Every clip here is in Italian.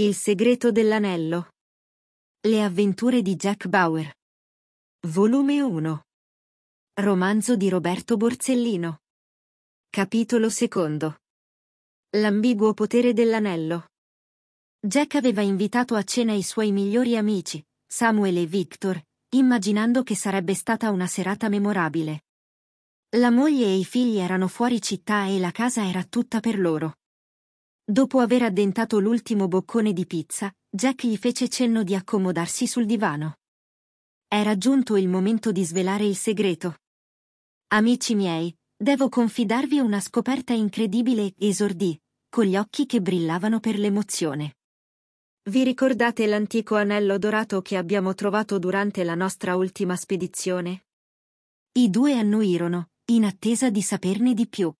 Il segreto dell'anello. Le avventure di Jack Bauer. Volume 1. Romanzo di Roberto Borsellino. Capitolo 2. L'ambiguo potere dell'anello. Jack aveva invitato a cena i suoi migliori amici, Samuel e Victor, immaginando che sarebbe stata una serata memorabile. La moglie e i figli erano fuori città e la casa era tutta per loro. Dopo aver addentato l'ultimo boccone di pizza, Jack gli fece cenno di accomodarsi sul divano. Era giunto il momento di svelare il segreto. Amici miei, devo confidarvi una scoperta incredibile, esordì, con gli occhi che brillavano per l'emozione. Vi ricordate l'antico anello dorato che abbiamo trovato durante la nostra ultima spedizione? I due annuirono, in attesa di saperne di più.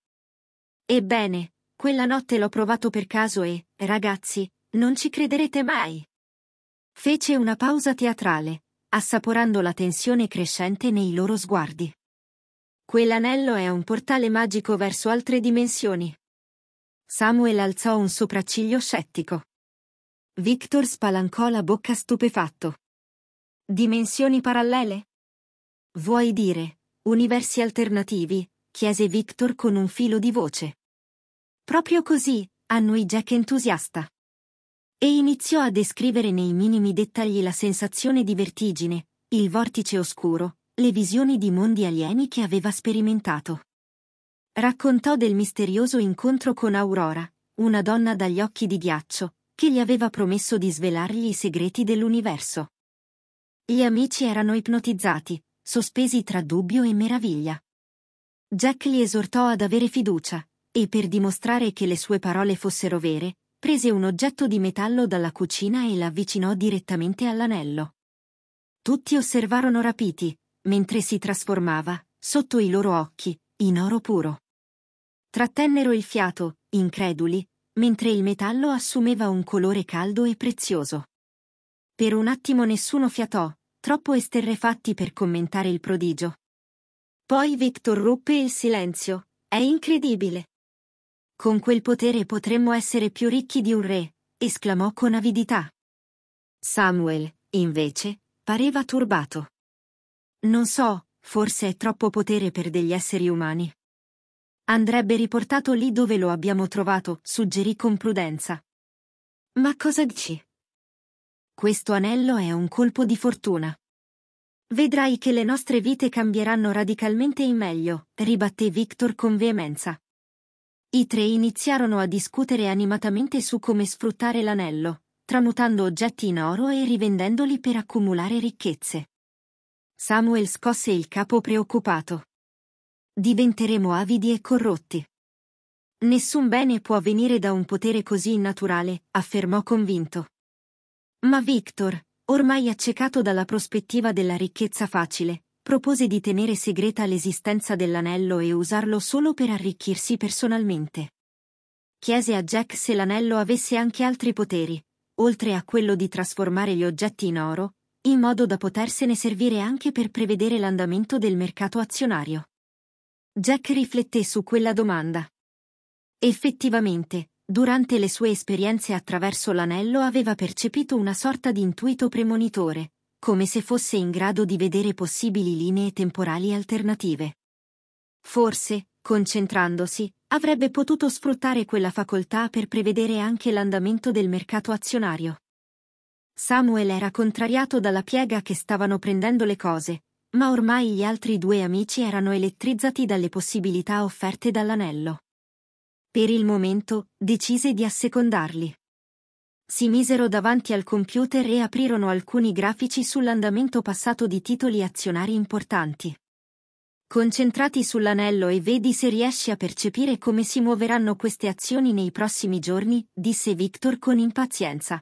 Ebbene, quella notte l'ho provato per caso e, ragazzi, non ci crederete mai. Fece una pausa teatrale, assaporando la tensione crescente nei loro sguardi. Quell'anello è un portale magico verso altre dimensioni. Samuel alzò un sopracciglio scettico. Victor spalancò la bocca stupefatto. Dimensioni parallele? Vuoi dire, universi alternativi? chiese Victor con un filo di voce. Proprio così, annui Jack entusiasta. E iniziò a descrivere nei minimi dettagli la sensazione di vertigine, il vortice oscuro, le visioni di mondi alieni che aveva sperimentato. Raccontò del misterioso incontro con Aurora, una donna dagli occhi di ghiaccio, che gli aveva promesso di svelargli i segreti dell'universo. Gli amici erano ipnotizzati, sospesi tra dubbio e meraviglia. Jack li esortò ad avere fiducia, e per dimostrare che le sue parole fossero vere, prese un oggetto di metallo dalla cucina e l'avvicinò direttamente all'anello. Tutti osservarono rapiti, mentre si trasformava, sotto i loro occhi, in oro puro. Trattennero il fiato, increduli, mentre il metallo assumeva un colore caldo e prezioso. Per un attimo nessuno fiatò, troppo esterrefatti per commentare il prodigio. Poi Victor ruppe il silenzio. È incredibile. Con quel potere potremmo essere più ricchi di un re, esclamò con avidità. Samuel, invece, pareva turbato. Non so, forse è troppo potere per degli esseri umani. Andrebbe riportato lì dove lo abbiamo trovato, suggerì con prudenza. Ma cosa dici? Questo anello è un colpo di fortuna. Vedrai che le nostre vite cambieranno radicalmente in meglio, ribatté Victor con veemenza. I tre iniziarono a discutere animatamente su come sfruttare l'anello, tramutando oggetti in oro e rivendendoli per accumulare ricchezze. Samuel scosse il capo preoccupato. Diventeremo avidi e corrotti. Nessun bene può venire da un potere così innaturale, affermò convinto. Ma Victor, ormai accecato dalla prospettiva della ricchezza facile, propose di tenere segreta l'esistenza dell'anello e usarlo solo per arricchirsi personalmente. Chiese a Jack se l'anello avesse anche altri poteri, oltre a quello di trasformare gli oggetti in oro, in modo da potersene servire anche per prevedere l'andamento del mercato azionario. Jack rifletté su quella domanda. Effettivamente, durante le sue esperienze attraverso l'anello aveva percepito una sorta di intuito premonitore, come se fosse in grado di vedere possibili linee temporali alternative. Forse, concentrandosi, avrebbe potuto sfruttare quella facoltà per prevedere anche l'andamento del mercato azionario. Samuel era contrariato dalla piega che stavano prendendo le cose, ma ormai gli altri due amici erano elettrizzati dalle possibilità offerte dall'anello. Per il momento, decise di assecondarli si misero davanti al computer e aprirono alcuni grafici sull'andamento passato di titoli azionari importanti. Concentrati sull'anello e vedi se riesci a percepire come si muoveranno queste azioni nei prossimi giorni, disse Victor con impazienza.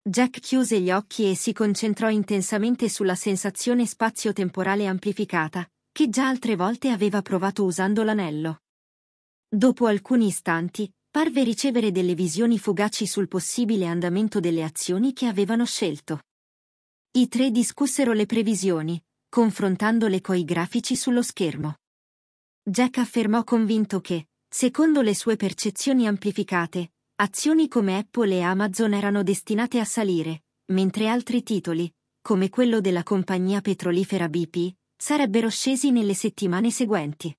Jack chiuse gli occhi e si concentrò intensamente sulla sensazione spazio-temporale amplificata, che già altre volte aveva provato usando l'anello. Dopo alcuni istanti, parve ricevere delle visioni fugaci sul possibile andamento delle azioni che avevano scelto. I tre discussero le previsioni, confrontandole coi grafici sullo schermo. Jack affermò convinto che, secondo le sue percezioni amplificate, azioni come Apple e Amazon erano destinate a salire, mentre altri titoli, come quello della compagnia petrolifera BP, sarebbero scesi nelle settimane seguenti.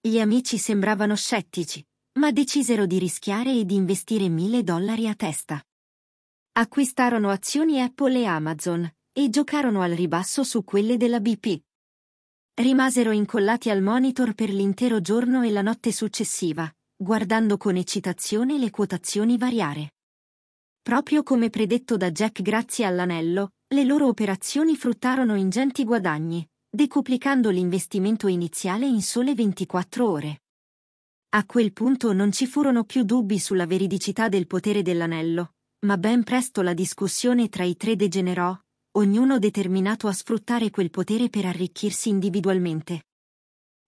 Gli amici sembravano scettici, ma decisero di rischiare e di investire mille dollari a testa. Acquistarono azioni Apple e Amazon e giocarono al ribasso su quelle della BP. Rimasero incollati al monitor per l'intero giorno e la notte successiva, guardando con eccitazione le quotazioni variare. Proprio come predetto da Jack grazie all'anello, le loro operazioni fruttarono ingenti guadagni, decuplicando l'investimento iniziale in sole 24 ore. A quel punto non ci furono più dubbi sulla veridicità del potere dell'anello, ma ben presto la discussione tra i tre degenerò, ognuno determinato a sfruttare quel potere per arricchirsi individualmente.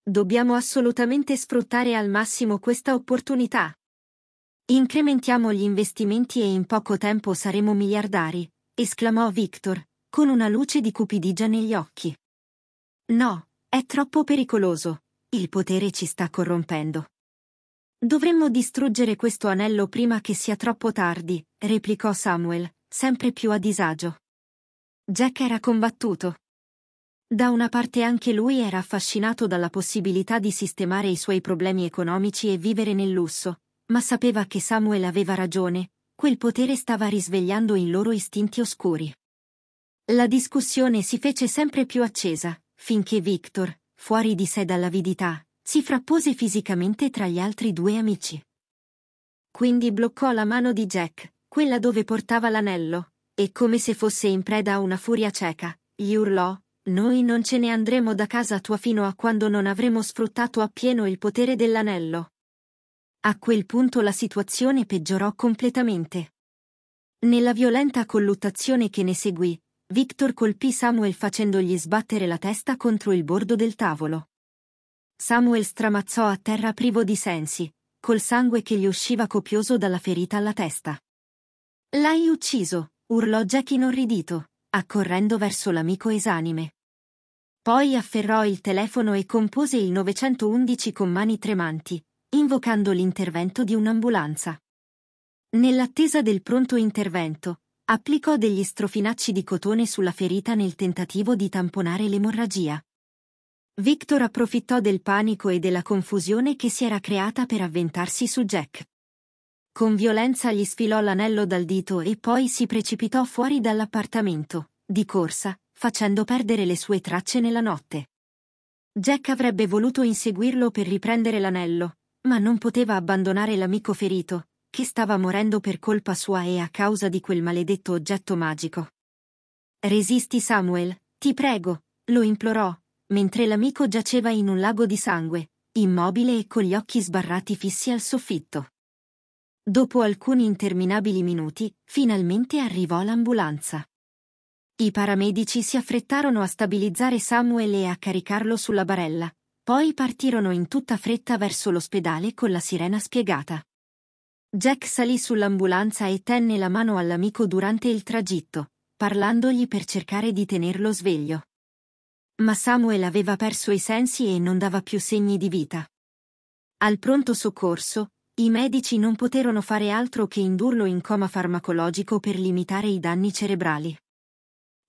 Dobbiamo assolutamente sfruttare al massimo questa opportunità. Incrementiamo gli investimenti e in poco tempo saremo miliardari, esclamò Victor, con una luce di cupidigia negli occhi. No, è troppo pericoloso. Il potere ci sta corrompendo. Dovremmo distruggere questo anello prima che sia troppo tardi, replicò Samuel, sempre più a disagio. Jack era combattuto. Da una parte anche lui era affascinato dalla possibilità di sistemare i suoi problemi economici e vivere nel lusso, ma sapeva che Samuel aveva ragione, quel potere stava risvegliando in loro istinti oscuri. La discussione si fece sempre più accesa, finché Victor, fuori di sé dall'avidità, si frappose fisicamente tra gli altri due amici. Quindi bloccò la mano di Jack, quella dove portava l'anello, e come se fosse in preda a una furia cieca, gli urlò, noi non ce ne andremo da casa tua fino a quando non avremo sfruttato appieno il potere dell'anello. A quel punto la situazione peggiorò completamente. Nella violenta colluttazione che ne seguì, Victor colpì Samuel facendogli sbattere la testa contro il bordo del tavolo. Samuel stramazzò a terra privo di sensi, col sangue che gli usciva copioso dalla ferita alla testa. L'hai ucciso, urlò Jack inorridito, accorrendo verso l'amico esanime. Poi afferrò il telefono e compose il 911 con mani tremanti, invocando l'intervento di un'ambulanza. Nell'attesa del pronto intervento, applicò degli strofinacci di cotone sulla ferita nel tentativo di tamponare l'emorragia. Victor approfittò del panico e della confusione che si era creata per avventarsi su Jack. Con violenza gli sfilò l'anello dal dito e poi si precipitò fuori dall'appartamento, di corsa, facendo perdere le sue tracce nella notte. Jack avrebbe voluto inseguirlo per riprendere l'anello, ma non poteva abbandonare l'amico ferito, che stava morendo per colpa sua e a causa di quel maledetto oggetto magico. Resisti Samuel, ti prego, lo implorò, mentre l'amico giaceva in un lago di sangue, immobile e con gli occhi sbarrati fissi al soffitto. Dopo alcuni interminabili minuti, finalmente arrivò l'ambulanza. I paramedici si affrettarono a stabilizzare Samuel e a caricarlo sulla barella, poi partirono in tutta fretta verso l'ospedale con la sirena spiegata. Jack salì sull'ambulanza e tenne la mano all'amico durante il tragitto, parlandogli per cercare di tenerlo sveglio. Ma Samuel aveva perso i sensi e non dava più segni di vita. Al pronto soccorso, i medici non poterono fare altro che indurlo in coma farmacologico per limitare i danni cerebrali.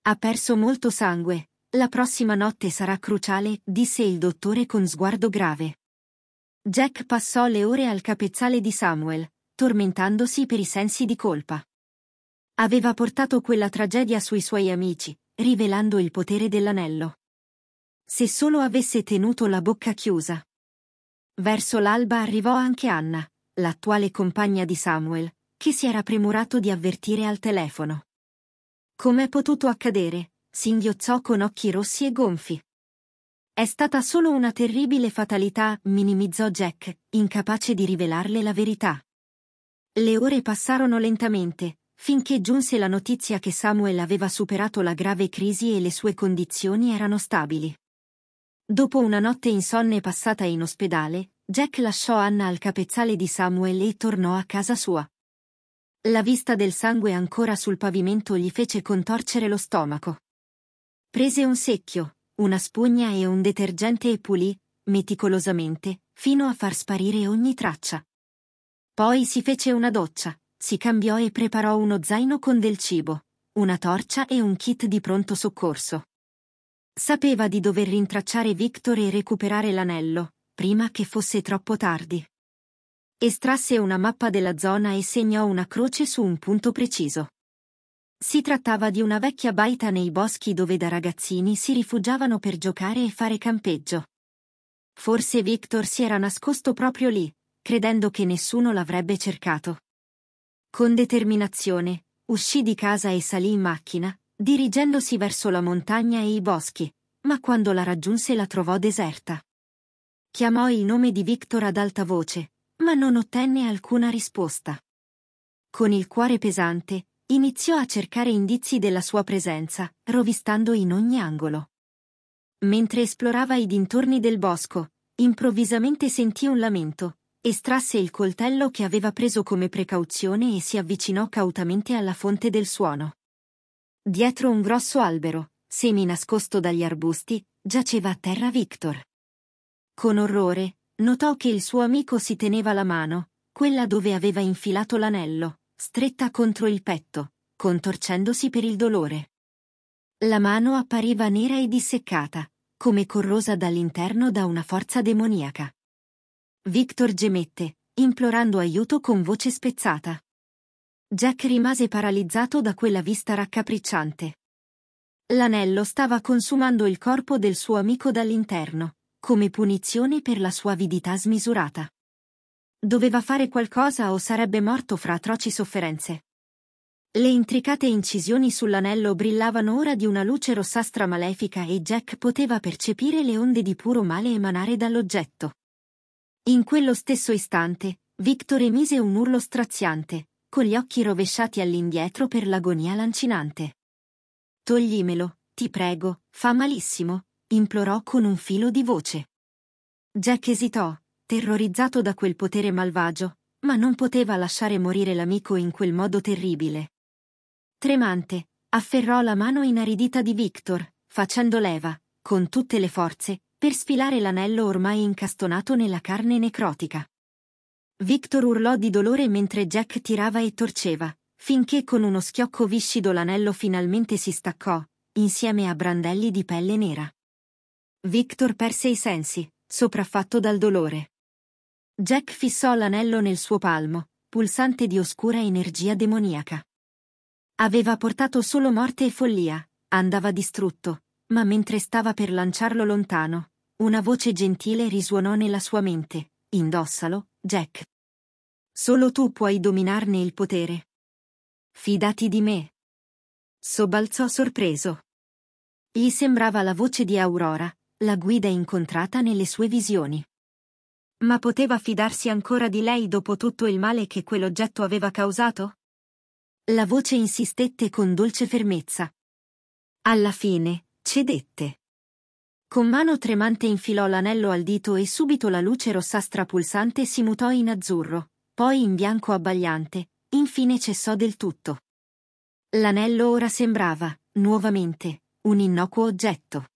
Ha perso molto sangue, la prossima notte sarà cruciale, disse il dottore con sguardo grave. Jack passò le ore al capezzale di Samuel, tormentandosi per i sensi di colpa. Aveva portato quella tragedia sui suoi amici, rivelando il potere dell'anello se solo avesse tenuto la bocca chiusa. Verso l'alba arrivò anche Anna, l'attuale compagna di Samuel, che si era premurato di avvertire al telefono. Com'è potuto accadere? singhiozzò con occhi rossi e gonfi. È stata solo una terribile fatalità, minimizzò Jack, incapace di rivelarle la verità. Le ore passarono lentamente, finché giunse la notizia che Samuel aveva superato la grave crisi e le sue condizioni erano stabili. Dopo una notte insonne passata in ospedale, Jack lasciò Anna al capezzale di Samuel e tornò a casa sua. La vista del sangue ancora sul pavimento gli fece contorcere lo stomaco. Prese un secchio, una spugna e un detergente e pulì, meticolosamente, fino a far sparire ogni traccia. Poi si fece una doccia, si cambiò e preparò uno zaino con del cibo, una torcia e un kit di pronto soccorso. Sapeva di dover rintracciare Victor e recuperare l'anello, prima che fosse troppo tardi. Estrasse una mappa della zona e segnò una croce su un punto preciso. Si trattava di una vecchia baita nei boschi dove da ragazzini si rifugiavano per giocare e fare campeggio. Forse Victor si era nascosto proprio lì, credendo che nessuno l'avrebbe cercato. Con determinazione, uscì di casa e salì in macchina, dirigendosi verso la montagna e i boschi, ma quando la raggiunse la trovò deserta. Chiamò il nome di Victor ad alta voce, ma non ottenne alcuna risposta. Con il cuore pesante, iniziò a cercare indizi della sua presenza, rovistando in ogni angolo. Mentre esplorava i dintorni del bosco, improvvisamente sentì un lamento, estrasse il coltello che aveva preso come precauzione e si avvicinò cautamente alla fonte del suono. Dietro un grosso albero, semi nascosto dagli arbusti, giaceva a terra Victor. Con orrore, notò che il suo amico si teneva la mano, quella dove aveva infilato l'anello, stretta contro il petto, contorcendosi per il dolore. La mano appariva nera e disseccata, come corrosa dall'interno da una forza demoniaca. Victor gemette, implorando aiuto con voce spezzata. Jack rimase paralizzato da quella vista raccapricciante. L'anello stava consumando il corpo del suo amico dall'interno, come punizione per la sua avidità smisurata. Doveva fare qualcosa o sarebbe morto fra atroci sofferenze. Le intricate incisioni sull'anello brillavano ora di una luce rossastra malefica e Jack poteva percepire le onde di puro male emanare dall'oggetto. In quello stesso istante, Victor emise un urlo straziante, con gli occhi rovesciati all'indietro per l'agonia lancinante. Toglimelo, ti prego, fa malissimo, implorò con un filo di voce. Jack esitò, terrorizzato da quel potere malvagio, ma non poteva lasciare morire l'amico in quel modo terribile. Tremante, afferrò la mano inaridita di Victor, facendo leva, con tutte le forze, per sfilare l'anello ormai incastonato nella carne necrotica. Victor urlò di dolore mentre Jack tirava e torceva, finché con uno schiocco viscido l'anello finalmente si staccò, insieme a brandelli di pelle nera. Victor perse i sensi, sopraffatto dal dolore. Jack fissò l'anello nel suo palmo, pulsante di oscura energia demoniaca. Aveva portato solo morte e follia, andava distrutto, ma mentre stava per lanciarlo lontano, una voce gentile risuonò nella sua mente. Indossalo, Jack. Solo tu puoi dominarne il potere. Fidati di me. Sobalzò sorpreso. Gli sembrava la voce di Aurora, la guida incontrata nelle sue visioni. Ma poteva fidarsi ancora di lei dopo tutto il male che quell'oggetto aveva causato? La voce insistette con dolce fermezza. Alla fine, cedette. Con mano tremante infilò l'anello al dito e subito la luce rossastra pulsante si mutò in azzurro poi in bianco abbagliante, infine cessò del tutto. L'anello ora sembrava, nuovamente, un innocuo oggetto.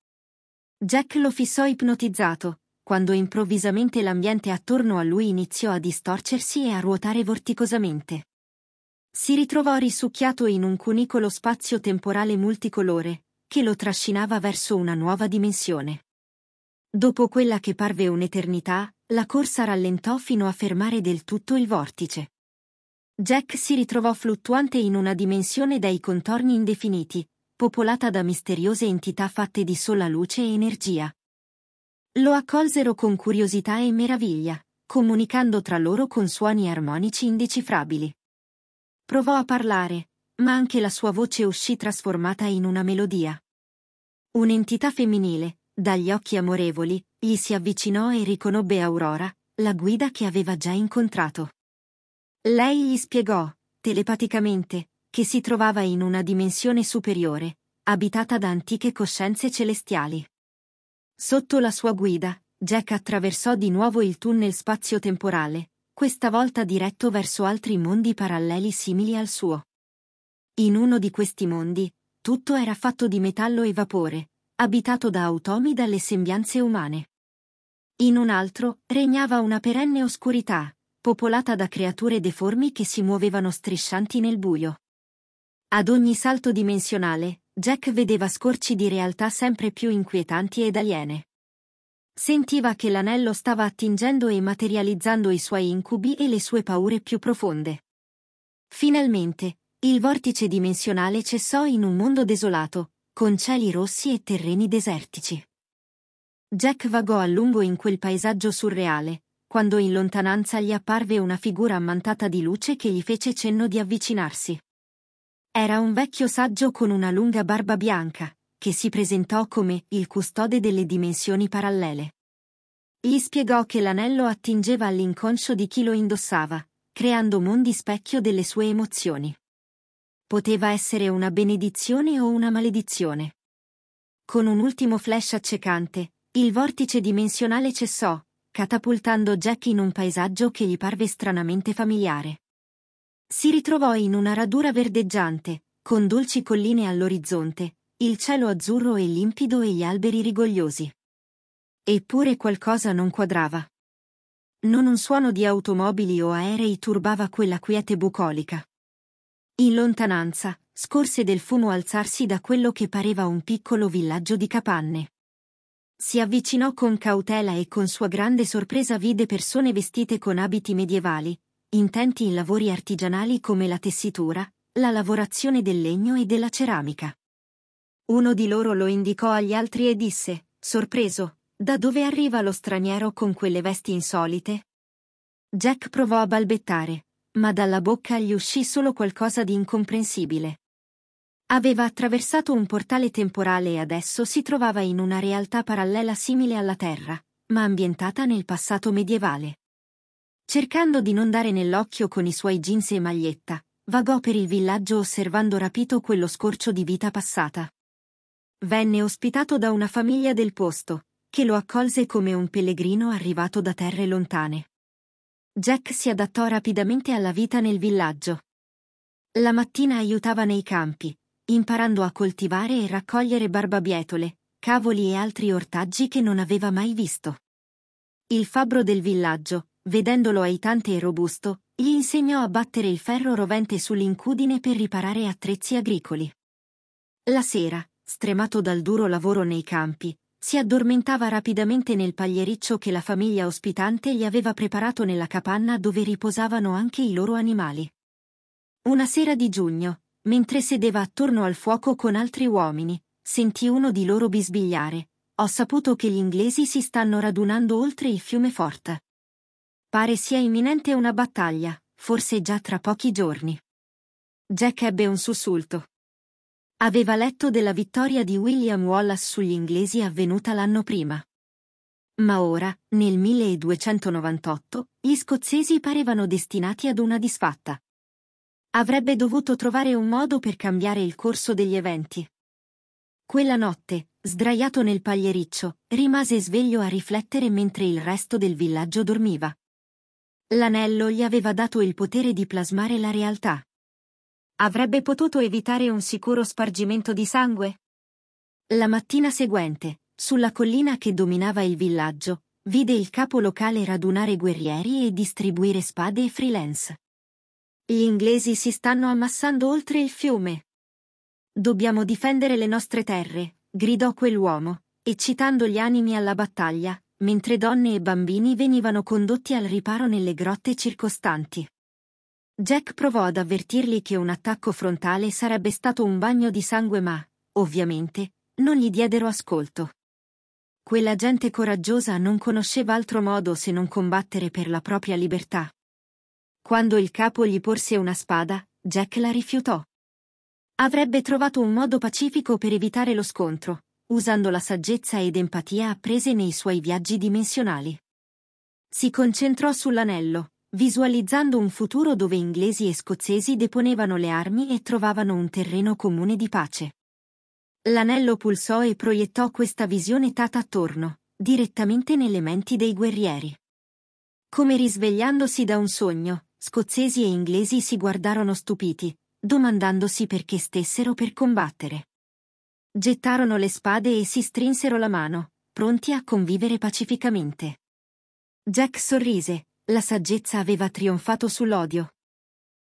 Jack lo fissò ipnotizzato, quando improvvisamente l'ambiente attorno a lui iniziò a distorcersi e a ruotare vorticosamente. Si ritrovò risucchiato in un cunicolo spazio-temporale multicolore, che lo trascinava verso una nuova dimensione. Dopo quella che parve un'eternità, la corsa rallentò fino a fermare del tutto il vortice. Jack si ritrovò fluttuante in una dimensione dai contorni indefiniti, popolata da misteriose entità fatte di sola luce e energia. Lo accolsero con curiosità e meraviglia, comunicando tra loro con suoni armonici indecifrabili. Provò a parlare, ma anche la sua voce uscì trasformata in una melodia. Un'entità femminile, dagli occhi amorevoli, gli si avvicinò e riconobbe Aurora, la guida che aveva già incontrato. Lei gli spiegò, telepaticamente, che si trovava in una dimensione superiore, abitata da antiche coscienze celestiali. Sotto la sua guida, Jack attraversò di nuovo il tunnel spazio-temporale, questa volta diretto verso altri mondi paralleli simili al suo. In uno di questi mondi, tutto era fatto di metallo e vapore, abitato da automi dalle sembianze umane. In un altro regnava una perenne oscurità, popolata da creature deformi che si muovevano striscianti nel buio. Ad ogni salto dimensionale, Jack vedeva scorci di realtà sempre più inquietanti ed aliene. Sentiva che l'anello stava attingendo e materializzando i suoi incubi e le sue paure più profonde. Finalmente, il vortice dimensionale cessò in un mondo desolato, con cieli rossi e terreni desertici. Jack vagò a lungo in quel paesaggio surreale, quando in lontananza gli apparve una figura ammantata di luce che gli fece cenno di avvicinarsi. Era un vecchio saggio con una lunga barba bianca, che si presentò come il custode delle dimensioni parallele. Gli spiegò che l'anello attingeva all'inconscio di chi lo indossava, creando mondi specchio delle sue emozioni. Poteva essere una benedizione o una maledizione. Con un ultimo flash accecante, il vortice dimensionale cessò, catapultando Jack in un paesaggio che gli parve stranamente familiare. Si ritrovò in una radura verdeggiante, con dolci colline all'orizzonte, il cielo azzurro e limpido e gli alberi rigogliosi. Eppure qualcosa non quadrava. Non un suono di automobili o aerei turbava quella quiete bucolica. In lontananza, scorse del fumo alzarsi da quello che pareva un piccolo villaggio di capanne. Si avvicinò con cautela e con sua grande sorpresa vide persone vestite con abiti medievali, intenti in lavori artigianali come la tessitura, la lavorazione del legno e della ceramica. Uno di loro lo indicò agli altri e disse, sorpreso, da dove arriva lo straniero con quelle vesti insolite? Jack provò a balbettare, ma dalla bocca gli uscì solo qualcosa di incomprensibile. Aveva attraversato un portale temporale e adesso si trovava in una realtà parallela simile alla Terra, ma ambientata nel passato medievale. Cercando di non dare nell'occhio con i suoi jeans e maglietta, vagò per il villaggio osservando rapito quello scorcio di vita passata. Venne ospitato da una famiglia del posto, che lo accolse come un pellegrino arrivato da terre lontane. Jack si adattò rapidamente alla vita nel villaggio. La mattina aiutava nei campi, imparando a coltivare e raccogliere barbabietole, cavoli e altri ortaggi che non aveva mai visto. Il fabbro del villaggio, vedendolo aitante e robusto, gli insegnò a battere il ferro rovente sull'incudine per riparare attrezzi agricoli. La sera, stremato dal duro lavoro nei campi, si addormentava rapidamente nel pagliericcio che la famiglia ospitante gli aveva preparato nella capanna dove riposavano anche i loro animali. Una sera di giugno, Mentre sedeva attorno al fuoco con altri uomini, sentì uno di loro bisbigliare. Ho saputo che gli inglesi si stanno radunando oltre il fiume Fort. Pare sia imminente una battaglia, forse già tra pochi giorni. Jack ebbe un sussulto. Aveva letto della vittoria di William Wallace sugli inglesi avvenuta l'anno prima. Ma ora, nel 1298, gli scozzesi parevano destinati ad una disfatta. Avrebbe dovuto trovare un modo per cambiare il corso degli eventi. Quella notte, sdraiato nel pagliericcio, rimase sveglio a riflettere mentre il resto del villaggio dormiva. L'anello gli aveva dato il potere di plasmare la realtà. Avrebbe potuto evitare un sicuro spargimento di sangue? La mattina seguente, sulla collina che dominava il villaggio, vide il capo locale radunare guerrieri e distribuire spade e freelance. Gli inglesi si stanno ammassando oltre il fiume. Dobbiamo difendere le nostre terre, gridò quell'uomo, eccitando gli animi alla battaglia, mentre donne e bambini venivano condotti al riparo nelle grotte circostanti. Jack provò ad avvertirli che un attacco frontale sarebbe stato un bagno di sangue ma, ovviamente, non gli diedero ascolto. Quella gente coraggiosa non conosceva altro modo se non combattere per la propria libertà. Quando il capo gli porse una spada, Jack la rifiutò. Avrebbe trovato un modo pacifico per evitare lo scontro, usando la saggezza ed empatia apprese nei suoi viaggi dimensionali. Si concentrò sull'anello, visualizzando un futuro dove inglesi e scozzesi deponevano le armi e trovavano un terreno comune di pace. L'anello pulsò e proiettò questa visione tata attorno, direttamente nelle menti dei guerrieri. Come risvegliandosi da un sogno, Scozzesi e inglesi si guardarono stupiti, domandandosi perché stessero per combattere. Gettarono le spade e si strinsero la mano, pronti a convivere pacificamente. Jack sorrise, la saggezza aveva trionfato sull'odio.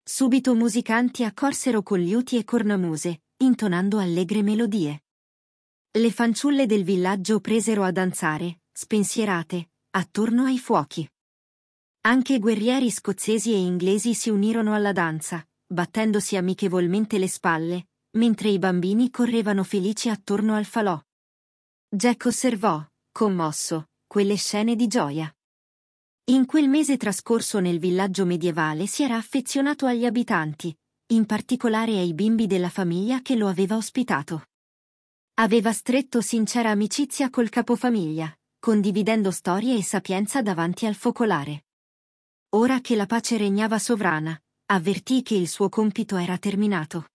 Subito musicanti accorsero con liuti e cornamuse, intonando allegre melodie. Le fanciulle del villaggio presero a danzare, spensierate, attorno ai fuochi. Anche guerrieri scozzesi e inglesi si unirono alla danza, battendosi amichevolmente le spalle, mentre i bambini correvano felici attorno al falò. Jack osservò, commosso, quelle scene di gioia. In quel mese trascorso nel villaggio medievale si era affezionato agli abitanti, in particolare ai bimbi della famiglia che lo aveva ospitato. Aveva stretto sincera amicizia col capofamiglia, condividendo storie e sapienza davanti al focolare. Ora che la pace regnava sovrana, avvertì che il suo compito era terminato.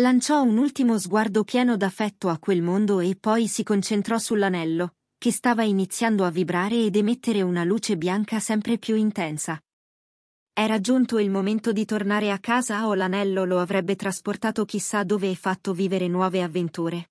Lanciò un ultimo sguardo pieno d'affetto a quel mondo e poi si concentrò sull'anello, che stava iniziando a vibrare ed emettere una luce bianca sempre più intensa. Era giunto il momento di tornare a casa o l'anello lo avrebbe trasportato chissà dove e fatto vivere nuove avventure.